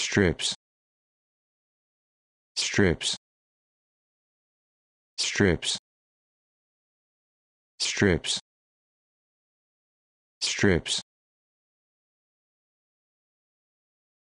strips strips strips strips strips